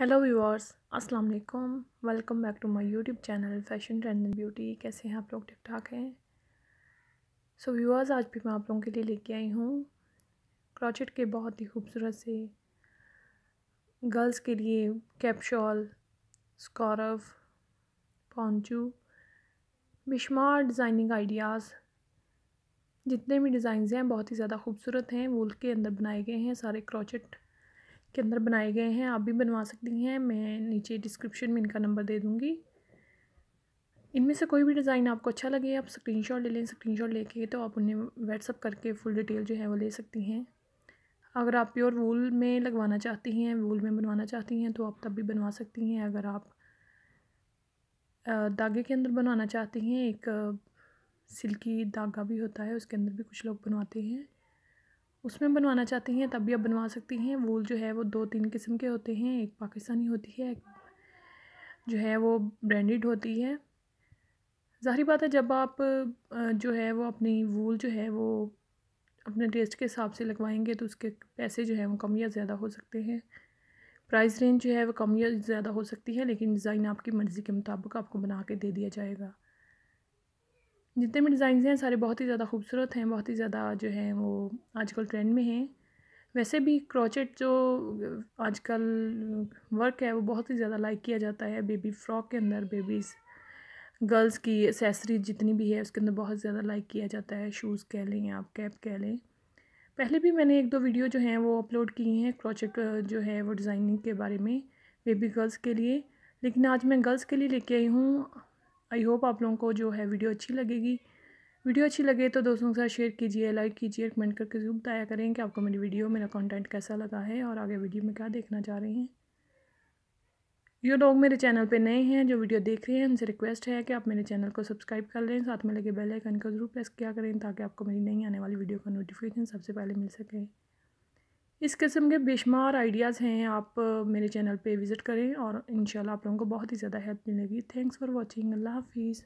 hello viewers अस्सलाम वालेकुम welcome back to my YouTube channel fashion trend and beauty कैसे हैं आप लोग ठीक ठाक हैं सो व्यूअर्स आज भी मैं आप लोगों के लिए लेके आई हूँ क्रॉचेट के बहुत ही खूबसूरत से गर्ल्स के लिए कैप्शॉल स्कॉर्फ पॉन्चू बिशमार डिज़ाइनिंग आइडियाज़ जितने भी डिज़ाइन हैं बहुत ही ज़्यादा खूबसूरत हैं वूल के अंदर बनाए गए हैं सारे क्रॉचेट के अंदर बनाए गए हैं आप भी बनवा सकती हैं मैं नीचे डिस्क्रिप्शन में इनका नंबर दे दूँगी इनमें से कोई भी डिज़ाइन आपको अच्छा लगे आप स्क्रीनशॉट ले लें स्क्रीनशॉट लेके तो आप उन्हें व्हाट्सअप करके फुल डिटेल जो है वो ले सकती हैं अगर आप प्योर वूल में लगवाना चाहती हैं वूल में बनवाना चाहती हैं तो आप तब भी बनवा सकती हैं अगर आप धागे के अंदर बनवाना चाहती हैं एक सिल्की धागा भी होता है उसके अंदर भी कुछ लोग बनवाते हैं उसमें बनवाना चाहती हैं तब भी आप बनवा सकती हैं वूल जो है वो दो तीन किस्म के होते हैं एक पाकिस्तानी होती है एक जो है वो ब्रांडेड होती है ज़ाहरी बात है जब आप जो है वो अपनी वूल जो है वो अपने टेस्ट के हिसाब से लगवाएंगे तो उसके पैसे जो है वो कम या ज़्यादा हो सकते हैं प्राइस रेंज जो है वो कम या ज़्यादा हो सकती है लेकिन डिज़ाइन आपकी मर्ज़ी के मुताबिक आपको बना के दे दिया जाएगा जितने भी डिज़ाइन हैं सारे बहुत ही ज़्यादा खूबसूरत हैं बहुत ही ज़्यादा जो हैं वो आजकल ट्रेंड में हैं वैसे भी क्रोचेट जो आजकल वर्क है वो बहुत ही ज़्यादा लाइक किया जाता है बेबी फ्रॉक के अंदर बेबीज़ गर्ल्स की एसेसरीज जितनी भी है उसके अंदर बहुत ज़्यादा लाइक किया जाता है शूज़ कह लें आप कैप कह लें पहले भी मैंने एक दो वीडियो जो हैं वो अपलोड की हैं क्रोचेट जो है वो डिज़ाइनिंग के बारे में बेबी गर्ल्स के लिए लेकिन आज मैं गर्ल्स के लिए लेके आई हूँ आई होप आप लोगों को जो है वीडियो अच्छी लगेगी वीडियो अच्छी लगे तो दोस्तों के साथ शेयर कीजिए लाइक कीजिए कमेंट करके जरूर बताया करें कि आपको मेरी वीडियो मेरा कंटेंट कैसा लगा है और आगे वीडियो में क्या देखना चाह रहे हैं जो लोग मेरे चैनल पे नए हैं जो वीडियो देख रहे हैं उनसे रिक्वेस्ट है कि आप मेरे चैनल को सब्सक्राइब कर लें साथ में लगे बेल आइकन को जरूर प्रेस किया करें ताकि आपको मेरी नई आने वाली वीडियो का नोटिफिकेशन सबसे पहले मिल सके इस किस्म के बेशुमार आइडियाज़ हैं आप मेरे चैनल पे विज़िट करें और इन आप लोगों को बहुत ही ज़्यादा हेल्प मिलेगी थैंक्स फ़ॉर वॉचिंग अल्लाह हाफिज़